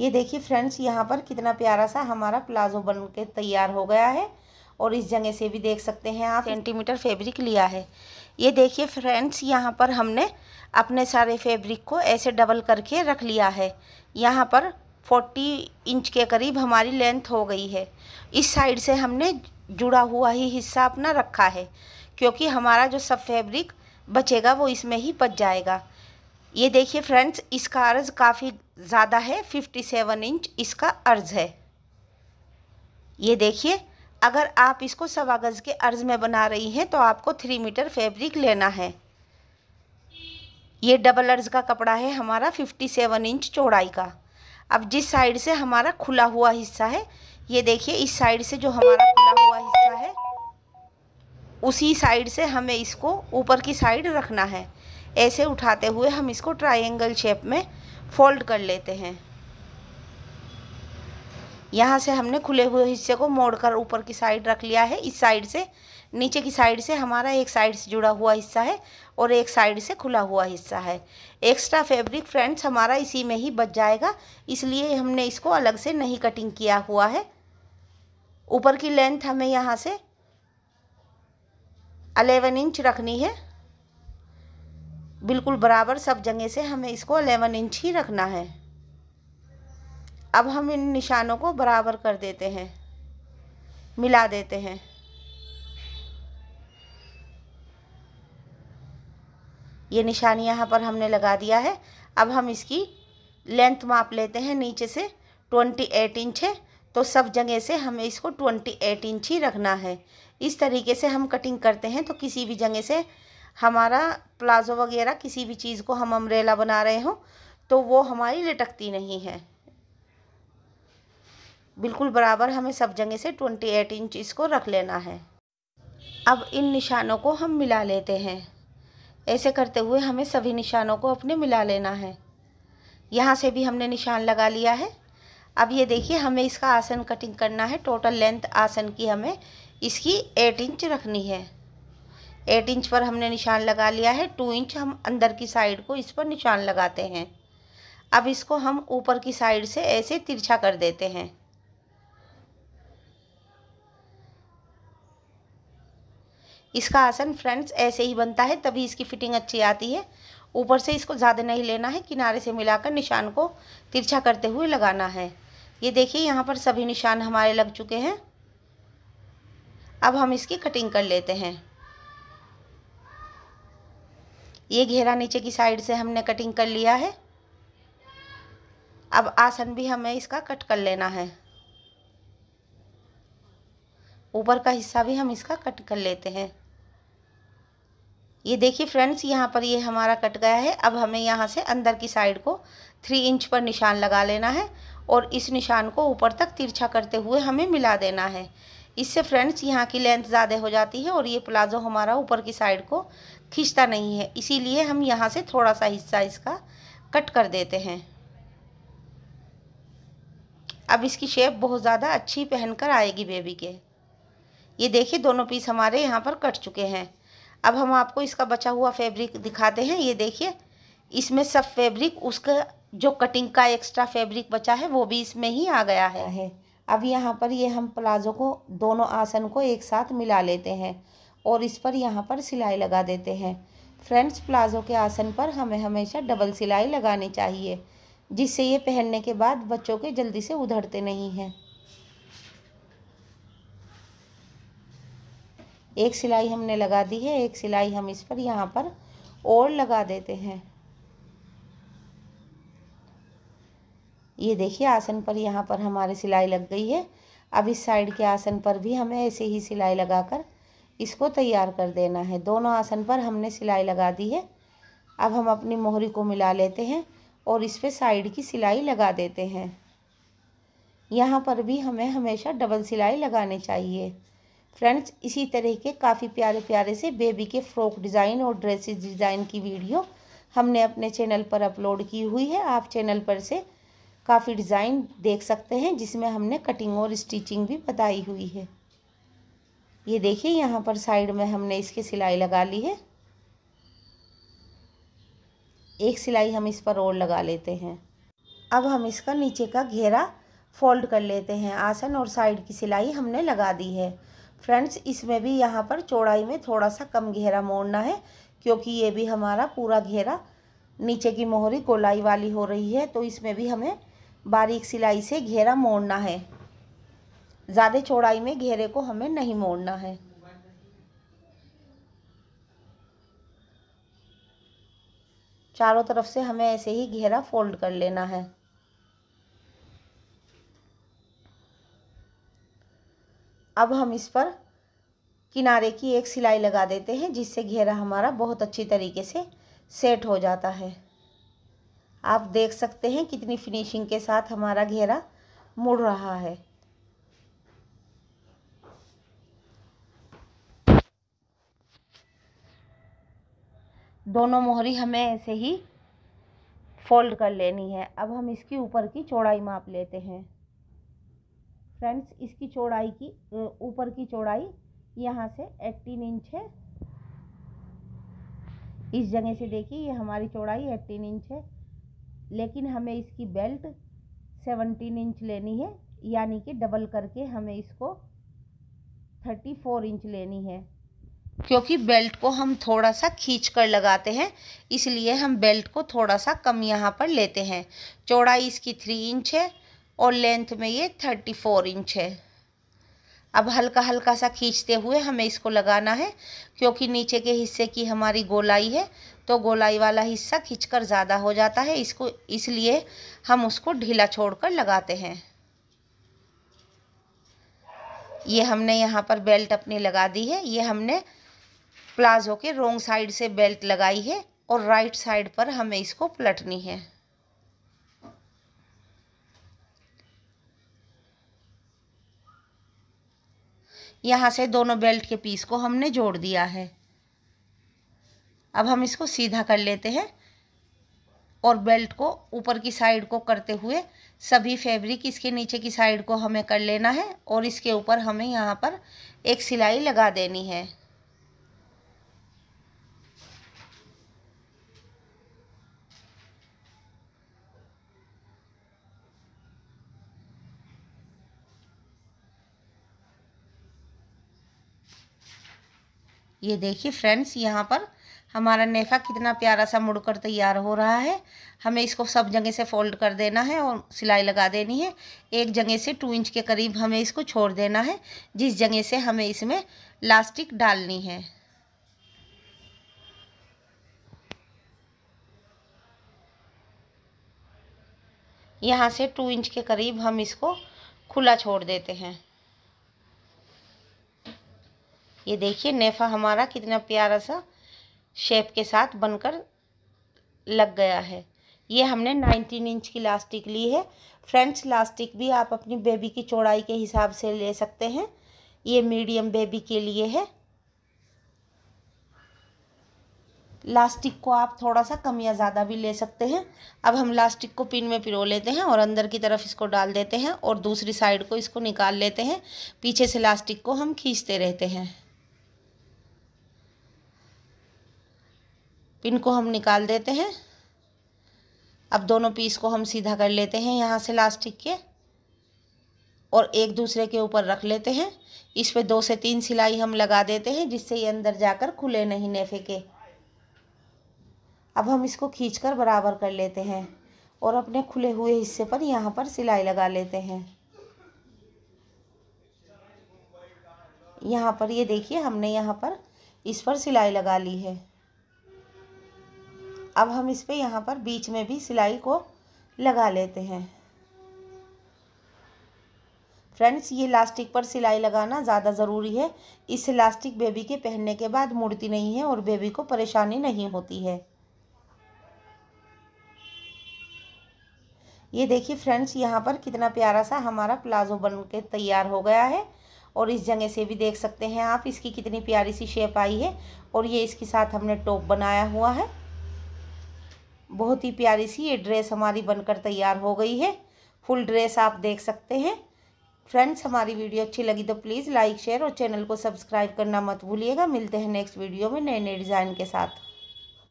ये देखिए फ्रेंड्स यहाँ पर कितना प्यारा सा हमारा प्लाजो बन के तैयार हो गया है और इस जगह से भी देख सकते हैं आप सेंटीमीटर फैब्रिक लिया है ये देखिए फ्रेंड्स यहाँ पर हमने अपने सारे फैब्रिक को ऐसे डबल करके रख लिया है यहाँ पर फोर्टी इंच के करीब हमारी लेंथ हो गई है इस साइड से हमने जुड़ा हुआ ही हिस्सा अपना रखा है क्योंकि हमारा जो सब फैब्रिक बचेगा वो इसमें ही बच जाएगा ये देखिए फ्रेंड्स इसका अर्ज काफ़ी ज़्यादा है फिफ्टी सेवन इंच इसका अर्ज है ये देखिए अगर आप इसको सवा गज़ के अर्ज में बना रही हैं तो आपको थ्री मीटर फैब्रिक लेना है ये डबल अर्ज का कपड़ा है हमारा फिफ्टी सेवन इंच चौड़ाई का अब जिस साइड से हमारा खुला हुआ हिस्सा है ये देखिए इस साइड से जो हमारा खुला हुआ हिस्सा है उसी साइड से हमें इसको ऊपर की साइड रखना है ऐसे उठाते हुए हम इसको ट्रायंगल शेप में फोल्ड कर लेते हैं यहाँ से हमने खुले हुए हिस्से को मोड़कर ऊपर की साइड रख लिया है इस साइड से नीचे की साइड से हमारा एक साइड से जुड़ा हुआ हिस्सा है और एक साइड से खुला हुआ हिस्सा है एक्स्ट्रा फैब्रिक फ्रेंड्स हमारा इसी में ही बच जाएगा इसलिए हमने इसको अलग से नहीं कटिंग किया हुआ है ऊपर की लेंथ हमें यहाँ से अलेवन इंच रखनी है बिल्कुल बराबर सब जगह से हमें इसको अलेवन इंच ही रखना है अब हम इन निशानों को बराबर कर देते हैं मिला देते हैं ये निशान यहाँ पर हमने लगा दिया है अब हम इसकी लेंथ माप लेते हैं नीचे से ट्वेंटी एट इंच है तो सब जगह से हमें इसको ट्वेंटी एट इंच ही रखना है इस तरीके से हम कटिंग करते हैं तो किसी भी जगह से हमारा प्लाज़ो वगैरह किसी भी चीज़ को हम अम्ब्रेला बना रहे हों तो वो हमारी लटकती नहीं है बिल्कुल बराबर हमें सब जगह से ट्वेंटी एट इंच इसको रख लेना है अब इन निशानों को हम मिला लेते हैं ऐसे करते हुए हमें सभी निशानों को अपने मिला लेना है यहाँ से भी हमने निशान लगा लिया है अब ये देखिए हमें इसका आसन कटिंग करना है टोटल लेंथ आसन की हमें इसकी एट इंच रखनी है एट इंच पर हमने निशान लगा लिया है टू इंच हम अंदर की साइड को इस पर निशान लगाते हैं अब इसको हम ऊपर की साइड से ऐसे तिरछा कर देते हैं इसका आसन फ्रेंड्स ऐसे ही बनता है तभी इसकी फिटिंग अच्छी आती है ऊपर से इसको ज़्यादा नहीं लेना है किनारे से मिलाकर निशान को तिरछा करते हुए लगाना है ये देखिए यहाँ पर सभी निशान हमारे लग चुके हैं अब हम इसकी कटिंग कर लेते हैं ये घेरा नीचे की साइड से हमने कटिंग कर लिया है अब आसन भी हमें इसका कट कर लेना है ऊपर का हिस्सा भी हम इसका कट कर लेते हैं ये देखिए फ्रेंड्स यहाँ पर ये हमारा कट गया है अब हमें यहाँ से अंदर की साइड को थ्री इंच पर निशान लगा लेना है और इस निशान को ऊपर तक तिरछा करते हुए हमें मिला देना है इससे फ्रेंड्स यहाँ की लेंथ ज़्यादा हो जाती है और ये प्लाजो हमारा ऊपर की साइड को खींचता नहीं है इसीलिए हम यहाँ से थोड़ा सा हिस्सा इसका कट कर देते हैं अब इसकी शेप बहुत ज़्यादा अच्छी पहन कर आएगी बेबी के ये देखिए दोनों पीस हमारे यहाँ पर कट चुके हैं अब हम आपको इसका बचा हुआ फैब्रिक दिखाते हैं ये देखिए इसमें सब फैब्रिक उसका जो कटिंग का एक्स्ट्रा फैब्रिक बचा है वो भी इसमें ही आ गया है अब यहाँ पर ये हम प्लाजो को दोनों आसन को एक साथ मिला लेते हैं और इस पर यहाँ पर सिलाई लगा देते हैं फ्रेंड्स प्लाजो के आसन पर हमें हमेशा डबल सिलाई लगानी चाहिए जिससे ये पहनने के बाद बच्चों के जल्दी से उधड़ते नहीं हैं एक सिलाई हमने लगा दी है एक सिलाई हम इस पर यहाँ पर और लगा देते हैं ये देखिए आसन पर यहाँ पर हमारे सिलाई लग गई है अब इस साइड के आसन पर भी हमें ऐसे ही सिलाई लगाकर इसको तैयार कर देना है दोनों आसन पर हमने सिलाई लगा दी है अब हम अपनी मोहरी को मिला लेते हैं और इस पर साइड की सिलाई लगा देते हैं यहाँ पर भी हमें हमेशा डबल सिलाई लगानी चाहिए फ्रेंड्स इसी तरह के काफ़ी प्यारे प्यारे से बेबी के फ्रॉक डिज़ाइन और ड्रेसेस डिज़ाइन की वीडियो हमने अपने चैनल पर अपलोड की हुई है आप चैनल पर से काफ़ी डिज़ाइन देख सकते हैं जिसमें हमने कटिंग और स्टिचिंग भी बताई हुई है ये देखिए यहाँ पर साइड में हमने इसकी सिलाई लगा ली है एक सिलाई हम इस पर और लगा लेते हैं अब हम इसका नीचे का घेरा फोल्ड कर लेते हैं आसन और साइड की सिलाई हमने लगा दी है फ्रेंड्स इसमें भी यहाँ पर चौड़ाई में थोड़ा सा कम घेरा मोड़ना है क्योंकि ये भी हमारा पूरा घेरा नीचे की मोहरी गोलाई वाली हो रही है तो इसमें भी हमें बारीक सिलाई से घेरा मोड़ना है ज़्यादा चौड़ाई में घेरे को हमें नहीं मोड़ना है चारों तरफ से हमें ऐसे ही घेरा फोल्ड कर लेना है अब हम इस पर किनारे की एक सिलाई लगा देते हैं जिससे घेरा हमारा बहुत अच्छी तरीके से सेट हो जाता है आप देख सकते हैं कितनी फिनिशिंग के साथ हमारा घेरा मुड़ रहा है दोनों मोहरी हमें ऐसे ही फोल्ड कर लेनी है अब हम इसकी ऊपर की चौड़ाई माप लेते हैं फ्रेंड्स इसकी चौड़ाई की ऊपर की चौड़ाई यहाँ से एट्टीन इंच है इस जगह से देखिए ये हमारी चौड़ाई एट्टीन इंच है लेकिन हमें इसकी बेल्ट सेवनटीन इंच लेनी है यानी कि डबल करके हमें इसको थर्टी फोर इंच लेनी है क्योंकि बेल्ट को हम थोड़ा सा खींच कर लगाते हैं इसलिए हम बेल्ट को थोड़ा सा कम यहाँ पर लेते हैं चौड़ाई इसकी थ्री इंच है और लेंथ में ये थर्टी फोर इंच है अब हल्का हल्का सा खींचते हुए हमें इसको लगाना है क्योंकि नीचे के हिस्से की हमारी गोलाई है तो गोलाई वाला हिस्सा खींचकर ज़्यादा हो जाता है इसको इसलिए हम उसको ढीला छोड़कर लगाते हैं ये हमने यहाँ पर बेल्ट अपनी लगा दी है ये हमने प्लाजो के रोंग साइड से बेल्ट लगाई है और राइट साइड पर हमें इसको पलटनी है यहाँ से दोनों बेल्ट के पीस को हमने जोड़ दिया है अब हम इसको सीधा कर लेते हैं और बेल्ट को ऊपर की साइड को करते हुए सभी फैब्रिक इसके नीचे की साइड को हमें कर लेना है और इसके ऊपर हमें यहाँ पर एक सिलाई लगा देनी है ये देखिए फ्रेंड्स यहाँ पर हमारा नेफा कितना प्यारा सा मुड़कर तैयार हो रहा है हमें इसको सब जगह से फोल्ड कर देना है और सिलाई लगा देनी है एक जगह से टू इंच के करीब हमें इसको छोड़ देना है जिस जगह से हमें इसमें लास्टिक डालनी है यहाँ से टू इंच के करीब हम इसको खुला छोड़ देते हैं ये देखिए नेफा हमारा कितना प्यारा सा शेप के साथ बनकर लग गया है ये हमने 19 इंच की लास्टिक ली है फ्रेंच लास्टिक भी आप अपनी बेबी की चौड़ाई के हिसाब से ले सकते हैं ये मीडियम बेबी के लिए है लास्टिक को आप थोड़ा सा कम या ज़्यादा भी ले सकते हैं अब हम लास्टिक को पिन में पिरो लेते हैं और अंदर की तरफ इसको डाल देते हैं और दूसरी साइड को इसको निकाल लेते हैं पीछे से लास्टिक को हम खींचते रहते हैं पिन को हम निकाल देते हैं अब दोनों पीस को हम सीधा कर लेते हैं यहाँ से लास्टिक के और एक दूसरे के ऊपर रख लेते हैं इस पे दो से तीन सिलाई हम लगा देते हैं जिससे ये अंदर जाकर खुले नहीं नेफे के अब हम इसको खींचकर बराबर कर लेते हैं और अपने खुले हुए हिस्से पर यहाँ पर सिलाई लगा लेते हैं यहाँ पर ये देखिए हमने यहाँ पर इस पर सिलाई लगा ली है अब हम इस पे यहाँ पर बीच में भी सिलाई को लगा लेते हैं फ्रेंड्स ये इलास्टिक पर सिलाई लगाना ज़्यादा ज़रूरी है इस इलास्टिक बेबी के पहनने के बाद मुड़ती नहीं है और बेबी को परेशानी नहीं होती है ये देखिए फ्रेंड्स यहाँ पर कितना प्यारा सा हमारा प्लाजो बन के तैयार हो गया है और इस जगह से भी देख सकते हैं आप इसकी कितनी प्यारी सी शेप आई है और ये इसके साथ हमने टॉप बनाया हुआ है बहुत ही प्यारी सी ये ड्रेस हमारी बनकर तैयार हो गई है फुल ड्रेस आप देख सकते हैं फ्रेंड्स हमारी वीडियो अच्छी लगी तो प्लीज़ लाइक शेयर और चैनल को सब्सक्राइब करना मत भूलिएगा मिलते हैं नेक्स्ट वीडियो में नए नए डिज़ाइन के साथ